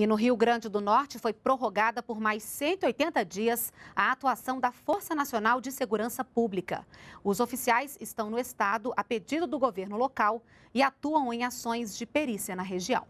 E no Rio Grande do Norte foi prorrogada por mais 180 dias a atuação da Força Nacional de Segurança Pública. Os oficiais estão no estado a pedido do governo local e atuam em ações de perícia na região.